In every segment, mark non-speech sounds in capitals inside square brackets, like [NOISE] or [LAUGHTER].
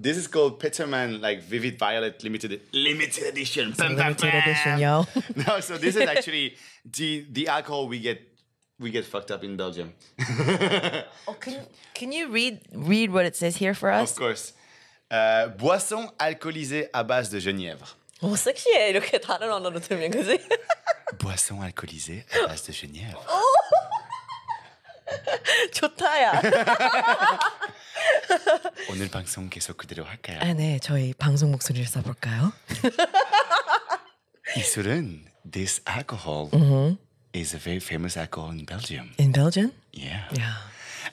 This is called Peterman like Vivid Violet Limited Limited Edition. Bam, limited bam. edition, yo. [LAUGHS] no, so this is actually the the alcohol we get we get fucked up in Belgium. [LAUGHS] oh, can can you read read what it says here for us? Of course. Uh, boisson alcoolisée à base de genièvre. 어색해 이렇게 다른 언어로 들면 그지? boisson alcoolisée à base de genièvre. 좋다야. Oh! [LAUGHS] [LAUGHS] 오늘 방송 계속 그대로 할까요? 아, 네, 저희 방송 목소리를 볼까요? [LAUGHS] 이 술은 this alcohol mm-hmm. is a very famous alcohol in Belgium. In Belgium? Yeah. Yeah.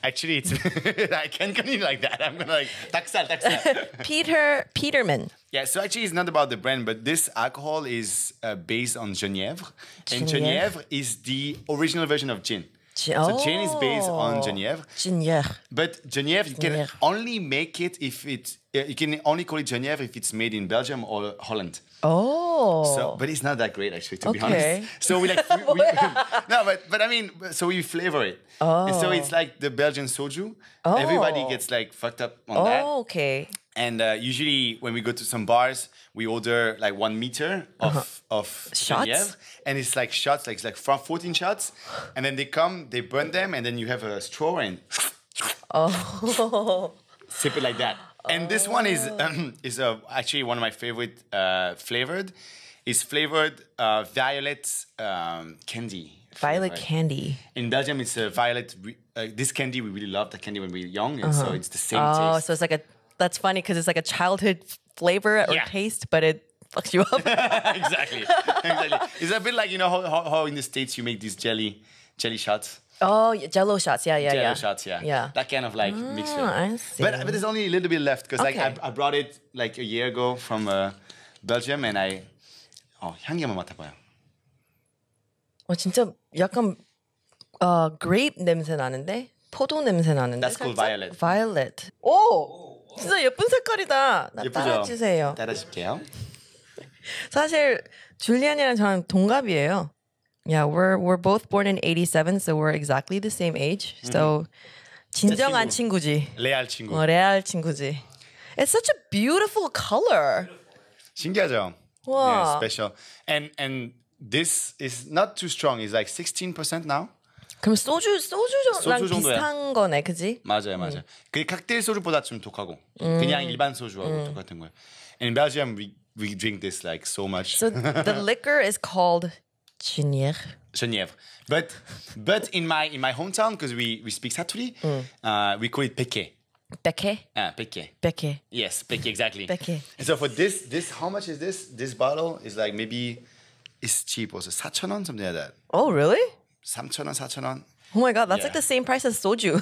Actually, it's [LAUGHS] I can't continue like that. I'm gonna like taxal taxal. Peter Peterman. Yeah, so actually, it's not about the brand, but this alcohol is uh, based on Genièvre, and Genièvre is the original version of gin. So gin is based on oh, Genève. Genève. But Genève, you can only make it if it. Uh, you can only call it Genève if it's made in Belgium or Holland. Oh. So, but it's not that great actually, to okay. be honest. So we like, we, we, [LAUGHS] [LAUGHS] no, but, but I mean, so we flavor it. Oh. And so oh. it's like the Belgian soju. Oh. Everybody gets like fucked up on oh, that. okay. And uh, usually when we go to some bars, we order like one meter uh-huh. of uh -huh. of shots, Genève, and it's like shots, like it's like fourteen shots, and then they come, they burn them, and then you have a straw and oh. [LAUGHS] sip it like that. Oh. And this one is oh. um, is uh, actually one of my favorite uh, flavored, is flavored uh, violet um, candy. Violet right. candy. In Belgium, it's a violet. Uh, this candy we really love. the candy when we were young, and -huh. so uh-huh. it's the same. Oh, taste. so it's like a that's funny because it's like a childhood flavor or yeah. taste, but it fucks you up. [LAUGHS] exactly. exactly. It's a bit like you know how, how, how in the states you make these jelly jelly shots. Oh, Jello shots, yeah, yeah, Jello yeah. shots, yeah, yeah. That kind of like oh, mixture. Ah, I see. But but there's only a little bit left because okay. like I, I brought it like a year ago from uh, Belgium and I 어, oh, 향기만 맡아봐요. 어 진짜 약간 어 grape 냄새 나는데 포도 냄새 나는데. That's 살짝? called violet. Violet. Oh. 진짜 예쁜 색깔이다. 나 예쁘죠? 따라주세요. 따라줄게요. 사실 줄리안이랑 저랑 동갑이에요. Yeah, we're we're both born in 87, so we're exactly the same age. So 진정한 친구. 친구지. 레알 친구. 어, 레알 친구지. It's such a beautiful color. 신기하죠? 와. Yeah, special. And and this is not too strong. It's like 16% now. 그럼 소주 소주랑 소주 정도야. 비슷한 거네, 그지? 맞아요, 맞아요. 그게 칵테일 소주보다 좀 독하고 그냥 일반 소주하고 똑같은 거예요. In Belgium, we we drink this like so much. So the liquor is called Genève. Genève, but but in my in my hometown, because we we speak Saturi, uh, we call it Peke. Becquet? Ah, Peke. Becquet. Yes, Peke, exactly. Becquet. And so for this this, how much is this? This bottle is like maybe it's cheap, also 4,000 won, something like that. Oh, really? 3,000원, 4,000원. Oh my god, that's yeah. like the same price as soju.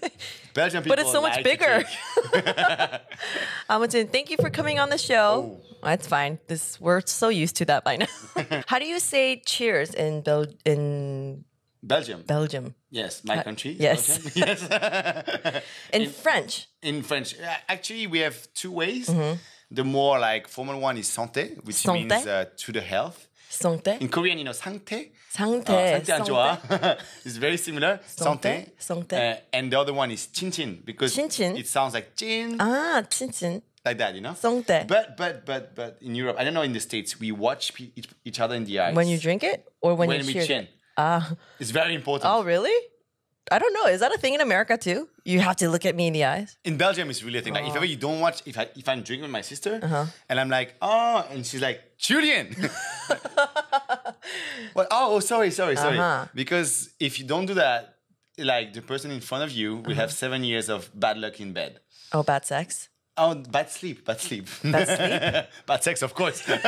[LAUGHS] Belgian people But it's so much bigger. [LAUGHS] Amundsen, thank you for coming on the show. Oh. That's oh, fine. This we're so used to that by now. [LAUGHS] How do you say cheers in Bel in Belgium. Belgium. Yes, my country. Yes. Yes. in, in, French. In French. Uh, actually, we have two ways. Mm -hmm. The more like formal one is santé, which santé? means uh, to the health. 상태. In Korean, you know, 상태. 상태. Uh, 상태 안 좋아. [LAUGHS] it's very similar. 상태. 상태. Uh, and the other one is chinchin because chinchin. it sounds like chin. Ah, chinchin. Like that, you know. 상태. But but but but in Europe, I don't know. In the states, we watch each, each other in the eyes. When you drink it, or when, when you we chin. Ah. It's very important. Oh, really? I don't know. Is that a thing in America too? You have to look at me in the eyes. In Belgium, it's really a thing. Like, if ever oh. you don't watch, if I if I'm drinking with my sister, uh -huh. and I'm like, oh, and she's like, Julian. [LAUGHS] but oh, oh, sorry, sorry, uh -huh. sorry. Uh-huh. Because if you don't do that, like the person in front of you will uh -huh. have uh-huh. seven years of bad luck in bed. Oh, bad sex. Oh, bad sleep, bad sleep. Bad sleep? [LAUGHS] bad sex, of course. [LAUGHS]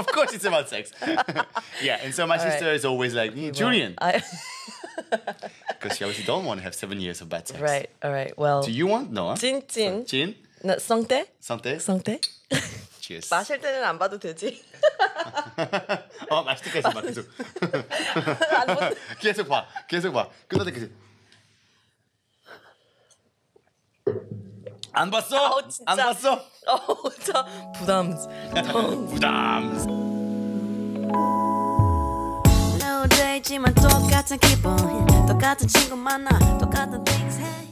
of course it's about sex. yeah, and so my All sister right. is always like, mm, Julian. I because you obviously don't want to have seven years of bad sex. Right. All right. Well. Do you want no? Jin 진. Jin. 나 성대. 성대. 성대. Cheers. [LAUGHS] 마실 때는 안 봐도 되지. [LAUGHS] 어 마실 때까지 봐 계속. 안 본... [LAUGHS] 계속 봐. 계속 봐. 끝날 때까지. 안 봤어? 어, 안 봤어? 어, 저 부담. 부담. 있지만 똑같은 기분 예, 똑같은 친구 만나 똑같은 things 해